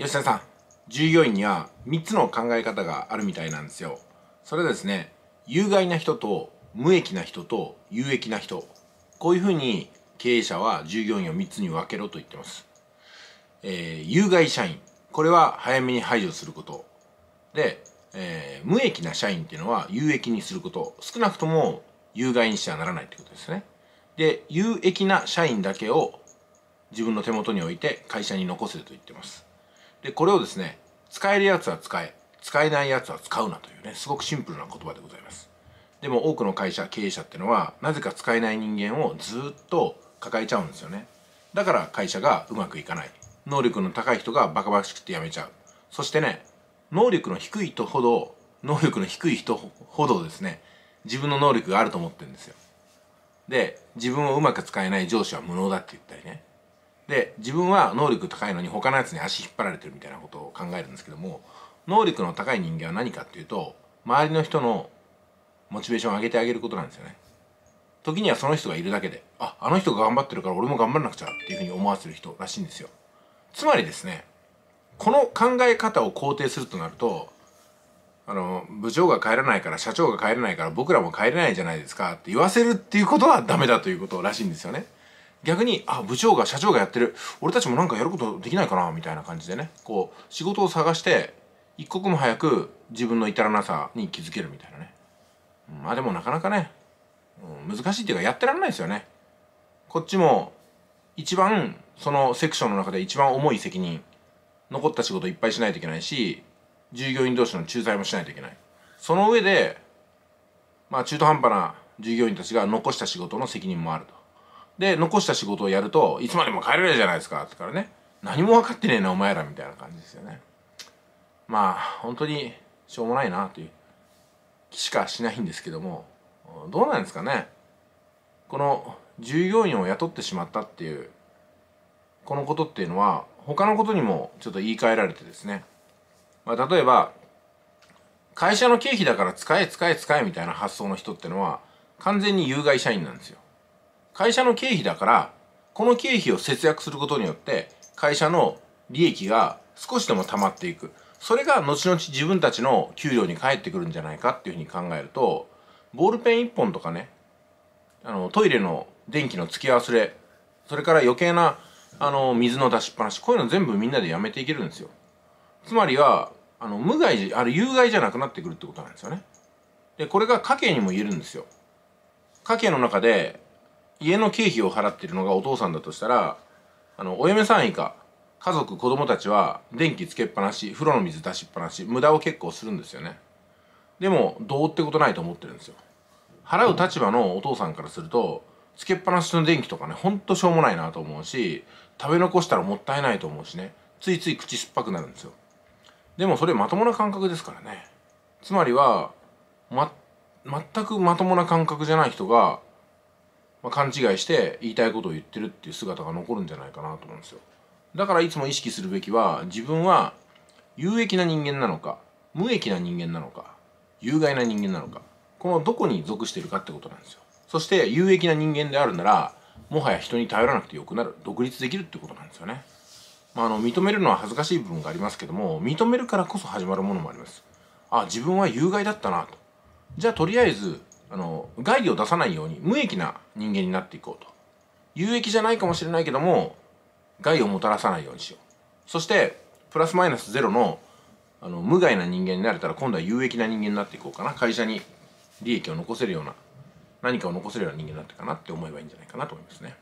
吉田さん従業員には3つの考え方があるみたいなんですよそれですね有害な人と無益な人と有益な人こういうふうに経営者は従業員を3つに分けろと言ってます、えー、有害社員これは早めに排除することで、えー、無益な社員っていうのは有益にすること少なくとも有害にしてはならないってことですねで有益な社員だけを自分の手元に置いて会社に残せと言ってますでこれをですね使えるやつは使え使えないやつは使うなというねすごくシンプルな言葉でございますでも多くの会社経営者ってのはなぜか使えない人間をずっと抱えちゃうんですよねだから会社がうまくいかない能力の高い人がバカバカしくて辞めちゃうそしてね能力の低い人ほど能力の低い人ほどですね自分の能力があると思ってるんですよで自分をうまく使えない上司は無能だって言ったりねで自分は能力高いのに他のやつに足引っ張られてるみたいなことを考えるんですけども能力の高い人間は何かっていうと周りの人のモチベーションを上げてあげることなんですよね時にはその人がいるだけでああの人が頑張ってるから俺も頑張らなくちゃっていうふうに思わせる人らしいんですよつまりですねこの考え方を肯定するとなるとあの部長が帰らないから社長が帰らないから僕らも帰れないじゃないですかって言わせるっていうことはダメだということらしいんですよね。逆にあ部長が社長がやってる俺たちもなんかやることできないかなみたいな感じでねこう仕事を探して一刻も早く自分の至らなさに気づけるみたいなね、まあでもなかなかね、うん、難しいっていうかやってられないですよねこっちも一番そのセクションの中で一番重い責任残った仕事いっぱいしないといけないし従業員同士の仲裁もしないといけないその上でまあ中途半端な従業員たちが残した仕事の責任もあるとで残した仕事をやるといつまでも帰れるじゃないですかってからね何も分かってねえなお前らみたいな感じですよねまあ本当にしょうもないなという気しかしないんですけどもどうなんですかねこの従業員を雇ってしまったっていうこのことっていうのは他のことにもちょっと言い換えられてですね、まあ、例えば会社の経費だから使え使え使えみたいな発想の人ってのは完全に有害社員なんですよ会社の経費だからこの経費を節約することによって会社の利益が少しでも溜まっていくそれが後々自分たちの給料に返ってくるんじゃないかっていうふうに考えるとボールペン一本とかねあのトイレの電気の付き忘れそれから余計なあの水の出しっぱなしこういうの全部みんなでやめていけるんですよつまりはあの無害あの、有害じゃなくなってくるってことなんですよねでこれが家計にも言えるんですよ家計の中で家の経費を払ってるのがお父さんだとしたらあのお嫁さん以下家族子供たちは電気つけっぱなし風呂の水出しっぱなし無駄を結構するんですよねでもどうってことないと思ってるんですよ払う立場のお父さんからするとつけっぱなしの電気とかねほんとしょうもないなと思うし食べ残したらもったいないと思うしねついつい口酸っぱくなるんですよでもそれまともな感覚ですからねつまりは、ま、全くまともな感覚じゃない人がまあ、勘違いして言いたいことを言ってるっていう姿が残るんじゃないかなと思うんですよだからいつも意識するべきは自分は有益な人間なのか無益な人間なのか有害な人間なのかこのどこに属しているかってことなんですよそして有益な人間であるならもはや人に頼らなくてよくなる独立できるってことなんですよね、まあ、あの認めるのは恥ずかしい部分がありますけども認めるからこそ始まるものもありますあ自分は有害だったなとじゃあとりあえずあの害を出さないように無益な人間になっていこうと有益じゃないかもしれないけども害をもたらさないようにしようそしてプラスマイナスゼロのあの無害な人間になれたら今度は有益な人間になっていこうかな会社に利益を残せるような何かを残せるような人間になっていかなって思えばいいんじゃないかなと思いますね。